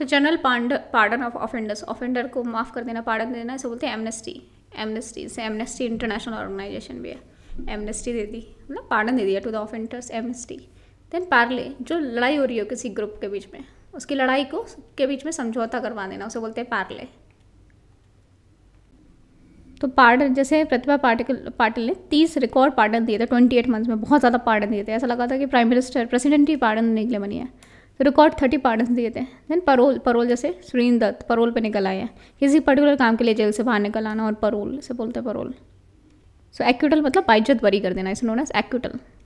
तो जनरल पांड pardon of offenders offender को माफ़ कर देना पार्डन देना ऐसे बोलते हैं एमनेस्टी एमनेस्टी से एमनेस्टी इंटरनेशनल ऑर्गेनाइजेशन भी है एमनेस्टी दे दी मतलब पार्डन दे दिया to the offenders amnesty then पार्ले जो लड़ाई हो रही हो किसी ग्रुप के बीच में उसकी लड़ाई को के बीच में समझौता करवा देना उसे बोलते हैं पार्ले तो पार्डन जैसे प्रतिभा पाटिल पाटिल ने तीस रिकॉर्ड पार्डन दिए थे ट्वेंटी एट मंथ्स में बहुत ज़्यादा पार्डन दिए थे ऐसा लगा था कि प्राइम मिनिस्टर प्रेसिडेंट ही पार्डन निकले बनी है रिकॉर्ड थर्टी पार्डन्स दिए थे देन परोल परोल जैसे सुरीन दत्त परोल पर निकल आए हैं किसी पर्टिकुलर काम के लिए जेल से बाहर निकल आना और परोल से बोलते हैं परोल सो so, एक्यूटल मतलब बाइजत बरी कर देना इसे नोन एज एक्यूटल